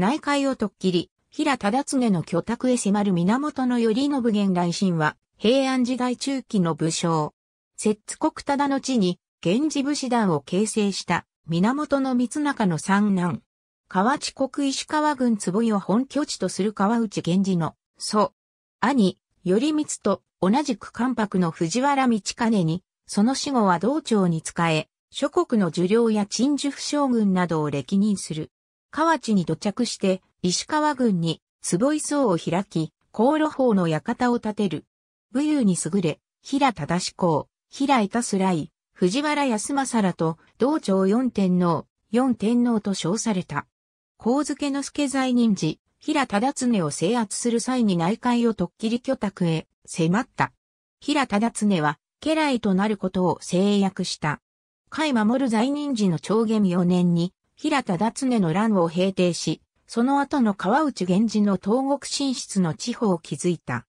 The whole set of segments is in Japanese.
内海をとっきり、平忠常の居宅へ迫る源頼信元来神は、平安時代中期の武将。摂津国忠の地に、源氏武士団を形成した、源三中の三男。河内国石川郡坪井を本拠地とする河内源氏の、祖。兄、頼光と同じく関白の藤原道兼に、その死後は道長に仕え、諸国の受領や陳樹府将軍などを歴任する。河内に土着して、石川軍に坪井荘を開き、航路法の館を建てる。武勇に優れ、平忠志公、平井田来、藤原康政らと道長四天皇、四天皇と称された。光付の助在任時、平忠常を制圧する際に内海を突切り居宅へ迫った。平忠常は、家来となることを制約した。甲斐守在任時の長元四年に、平田達根の乱を平定し、その後の川内源氏の東国進出の地方を築いた。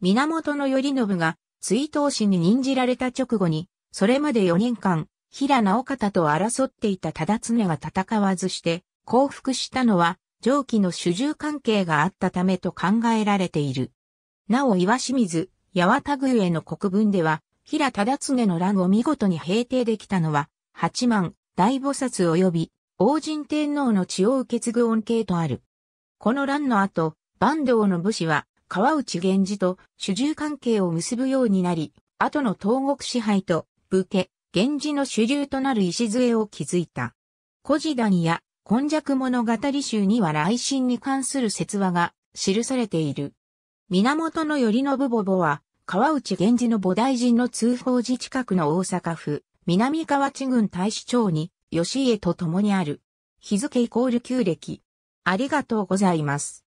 源頼信が追悼士に任じられた直後に、それまで4年間、平直方と争っていた忠常が戦わずして降伏したのは上記の主従関係があったためと考えられている。なお岩清水、八幡宮の国分では、平忠常の乱を見事に平定できたのは、八幡、大菩薩及び王神天皇の血を受け継ぐ恩恵とある。この乱の後、坂東の武士は、川内源氏と主従関係を結ぶようになり、後の東国支配と武家、源氏の主流となる礎を築いた。古事谷や、今弱物語集には来神に関する説話が記されている。源頼信母母は、川内源氏の菩提臣の通報寺近くの大阪府、南河内郡大使町に義家と共にある。日付イコール旧暦。ありがとうございます。